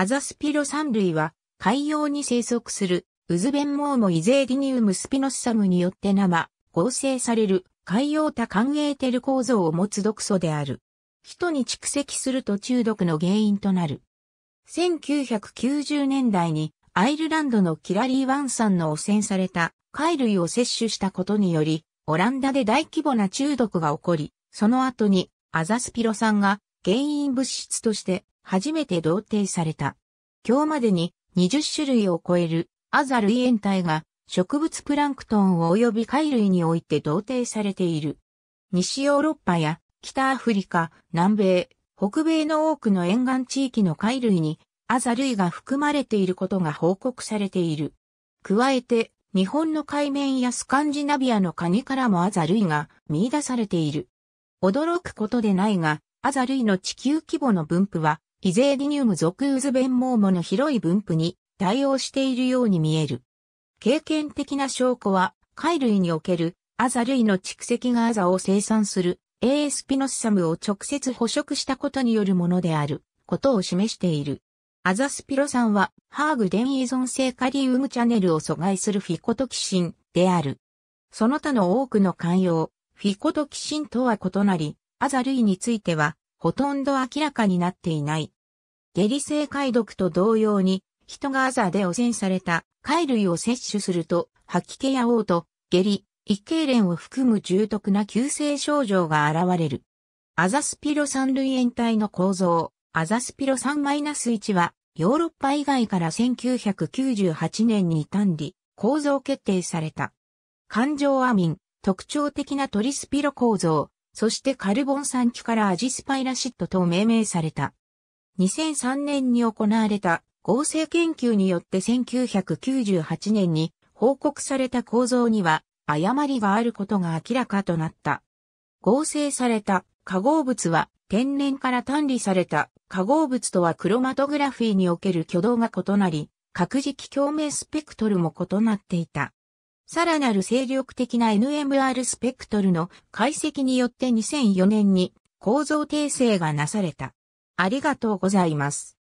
アザスピロ酸類は海洋に生息するウズベンモーモイゼーィニウムスピノッサムによって生、合成される海洋多間エーテル構造を持つ毒素である。人に蓄積すると中毒の原因となる。1990年代にアイルランドのキラリー・ワンさんの汚染された貝類を摂取したことにより、オランダで大規模な中毒が起こり、その後にアザスピロ酸が原因物質として初めて同定された。今日までに20種類を超えるアザ類タイが植物プランクトン及び貝類において同定されている。西ヨーロッパや北アフリカ、南米、北米の多くの沿岸地域の貝類にアザ類が含まれていることが報告されている。加えて、日本の海面やスカンジナビアのカニからもアザ類が見出されている。驚くことでないが、アザ類の地球規模の分布はイゼーディニウム属ウズ弁網モの広い分布に対応しているように見える。経験的な証拠は、貝類におけるアザ類の蓄積がアザを生産する A. スピノスサムを直接捕食したことによるものであることを示している。アザスピロ酸はハーグ電依存性カリウムチャネルを阻害するフィコトキシンである。その他の多くの寛容、フィコトキシンとは異なり、アザ類についてはほとんど明らかになっていない。下痢性解毒と同様に、人がアザで汚染された貝類を摂取すると、吐き気や嘔吐、下痢、一痙攣を含む重篤な急性症状が現れる。アザスピロ酸類塩体の構造、アザスピロ3 -1 は、ヨーロッパ以外から1998年に単理、構造決定された。感情アミン、特徴的なトリスピロ構造、そしてカルボン酸基からアジスパイラシットと命名された。2003年に行われた合成研究によって1998年に報告された構造には誤りがあることが明らかとなった。合成された化合物は天然から単理された化合物とはクロマトグラフィーにおける挙動が異なり、核磁気共鳴スペクトルも異なっていた。さらなる精力的な NMR スペクトルの解析によって2004年に構造訂正がなされた。ありがとうございます。